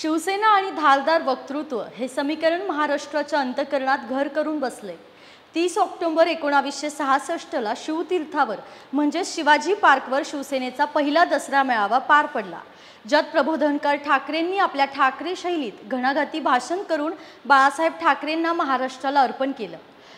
शिवसेना आणि धारदार वक्तृत्व हे समीकरण महाराष्ट्राच्या अंतकरणात घर करून बसले तीस ऑक्टोंबर एकोणावीसशे सहासष्टला शिवतीर्थावर म्हणजेच शिवाजी पार्कवर शिवसेनेचा पहिला दसरा मेळावा पार पडला ज्यात प्रबोधनकर ठाकरेंनी आपल्या ठाकरे शैलीत घणाघाती भाषण करून बाळासाहेब ठाकरेंना महाराष्ट्राला अर्पण केलं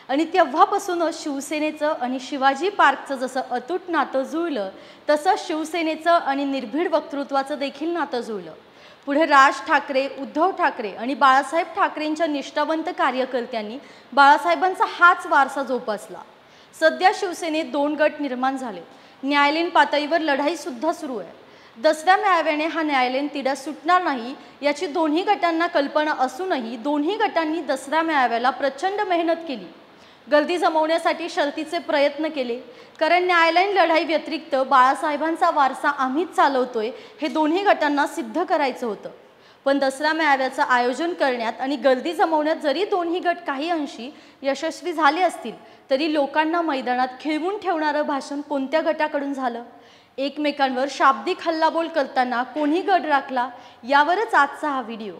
आणि तेव्हापासूनच शिवसेनेचं आणि शिवाजी पार्कचं जसं अतूट नातं जुळलं तसं शिवसेनेचं आणि निर्भीड वक्तृत्वाचं देखील नातं जुळलं पुढे राज ठाकरे उद्धव ठाकरे आणि बाळासाहेब ठाकरेंच्या निष्ठावंत कार्यकर्त्यांनी बाळासाहेबांचा हाच वारसा जोपासला सध्या शिवसेनेत दोन गट निर्माण झाले न्यायालयीन पातळीवर लढाईसुद्धा सुरू आहे दसऱ्या मेळाव्याने हा न्यायालयीन तिढा सुटणार नाही याची दोन्ही गटांना कल्पना असूनही दोन्ही गटांनी दसऱ्या मेळाव्याला प्रचंड मेहनत केली गर्दी जमवण्यासाठी शर्तीचे प्रयत्न केले कारण न्यायालयीन लढाई व्यतिरिक्त बाळासाहेबांचा वारसा आम्हीच चालवतोय हे दोन्ही गटांना सिद्ध करायचं होतं पण दसरा मेळाव्याचं आयोजन करण्यात आणि गर्दी जमवण्यात जरी दोन्ही गट काही अंशी यशस्वी झाले असतील तरी लोकांना मैदानात खिळवून ठेवणारं भाषण कोणत्या गटाकडून झालं एकमेकांवर शाब्दिक हल्लाबोल करताना कोणी गट राखला यावरच आजचा हा व्हिडिओ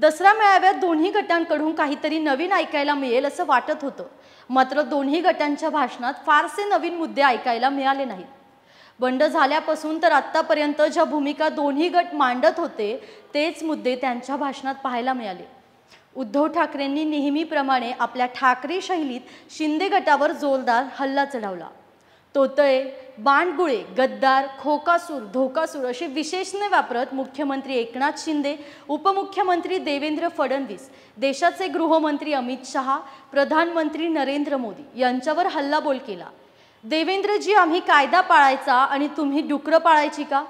दसरा मेळाव्यात दोन्ही गटांकडून काहीतरी नवीन ऐकायला मिळेल असं वाटत होतं मात्र दोन्ही गटांच्या भाषणात फारसे नवीन मुद्दे ऐकायला मिळाले नाहीत बंड झाल्यापासून तर आत्तापर्यंत ज्या भूमिका दोन्ही गट मांडत होते तेच मुद्दे त्यांच्या भाषणात पाहायला मिळाले उद्धव ठाकरेंनी नेहमीप्रमाणे आपल्या ठाकरे शैलीत शिंदे गटावर जोरदार हल्ला चढवला तोतळे बाणगुळे गद्दार खोकासूर धोकासूर असे विशेषणे वापरत मुख्यमंत्री एकनाथ शिंदे उपमुख्यमंत्री देवेंद्र फडणवीस देशाचे गृहमंत्री अमित शहा प्रधानमंत्री नरेंद्र मोदी यांच्यावर हल्लाबोल केला देवेंद्रजी आम्ही कायदा पाळायचा आणि तुम्ही डुकरं पाळायची का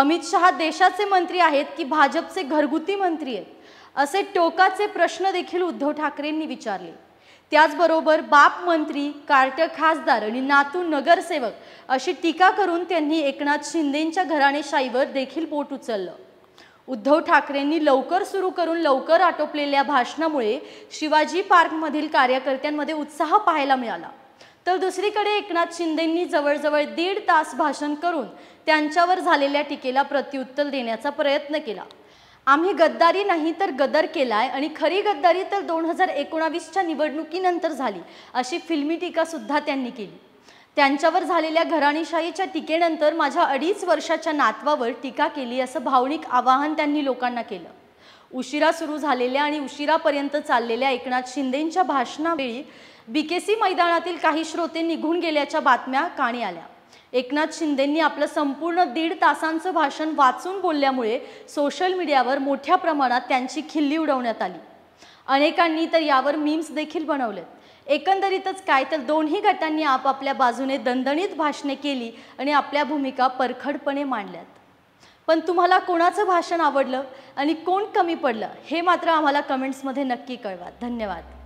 अमित शहा देशाचे मंत्री आहेत की भाजपचे घरगुती मंत्री आहेत असे टोकाचे प्रश्न देखील उद्धव ठाकरेंनी विचारले त्याचबरोबर बाप मंत्री कार्ट खासदार आणि नातू नगरसेवक अशी टीका करून त्यांनी एकनाथ शिंदेंच्या घराणेशाहीवर देखील पोट उचललं उद्धव ठाकरेंनी लवकर सुरू करून लवकर आटोपलेल्या भाषणामुळे शिवाजी पार्कमधील कार्यकर्त्यांमध्ये उत्साह पाहायला मिळाला तर दुसरीकडे एकनाथ शिंदेंनी जवळजवळ दीड तास भाषण करून त्यांच्यावर झालेल्या टीकेला प्रत्युत्तर देण्याचा प्रयत्न केला आम्ही गद्दारी नाही तर गदर केलाय आणि खरी गद्दारी तर दोन हजार एकोणावीसच्या निवडणुकीनंतर झाली अशी फिल्मी टीकासुद्धा त्यांनी केली त्यांच्यावर झालेल्या घराणीशाहीच्या टीकेनंतर माझ्या अडीच वर्षाच्या नातवावर टीका केली असं भावनिक आवाहन त्यांनी लोकांना केलं उशिरा सुरू झालेल्या आणि उशिरापर्यंत चाललेल्या एकनाथ शिंदेंच्या भाषणावेळी बी के सी मैदानातील काही श्रोते निघून गेल्याच्या बातम्या काणी आल्या एकनाथ शिंदेंनी आपलं संपूर्ण दीड तासांचं भाषण वाचून बोलल्यामुळे सोशल मीडियावर मोठ्या प्रमाणात त्यांची खिल्ली उडवण्यात आली अनेकांनी तर यावर मीम्स देखील बनवलेत एकंदरीतच काय तर दोन्ही गटांनी आपापल्या बाजूने दणदणीत भाषणे केली आणि आपल्या भूमिका परखडपणे मांडल्यात पण तुम्हाला कोणाचं भाषण आवडलं आणि कोण कमी पडलं हे मात्र आम्हाला कमेंट्समध्ये नक्की कळवा धन्यवाद